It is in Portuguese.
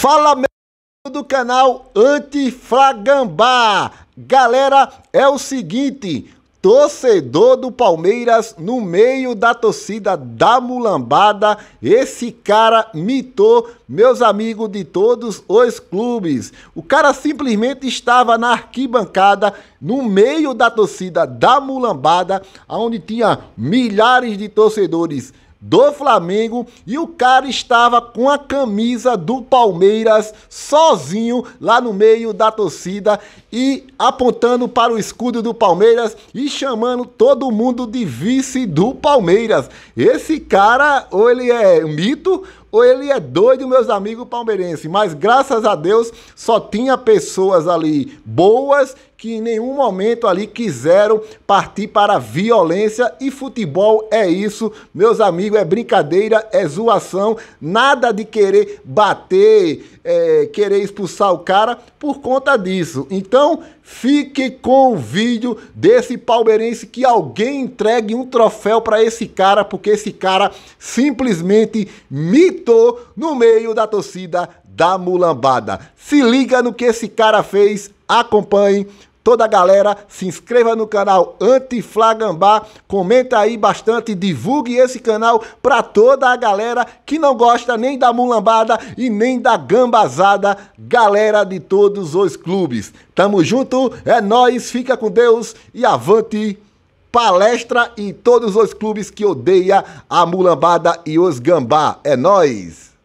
Fala meu do canal Antiflagambá. Galera, é o seguinte, torcedor do Palmeiras no meio da torcida da mulambada, esse cara mitou meus amigos de todos os clubes. O cara simplesmente estava na arquibancada no meio da torcida da mulambada, onde tinha milhares de torcedores do Flamengo e o cara estava com a camisa do Palmeiras sozinho lá no meio da torcida e apontando para o escudo do Palmeiras e chamando todo mundo de vice do Palmeiras. Esse cara, ou ele é mito ou ele é doido, meus amigos palmeirenses. Mas graças a Deus só tinha pessoas ali boas que em nenhum momento ali quiseram partir para a violência e futebol é isso, meus amigos, é brincadeira, é zoação, nada de querer bater, é, querer expulsar o cara por conta disso. Então, fique com o vídeo desse palmeirense que alguém entregue um troféu para esse cara, porque esse cara simplesmente me gritou no meio da torcida da mulambada. Se liga no que esse cara fez, acompanhe toda a galera, se inscreva no canal Antiflagambá, comenta aí bastante, divulgue esse canal para toda a galera que não gosta nem da mulambada e nem da gambazada, galera de todos os clubes. Tamo junto, é nós, fica com Deus e avante palestra em todos os clubes que odeia a mulambada e os gambá. É nós.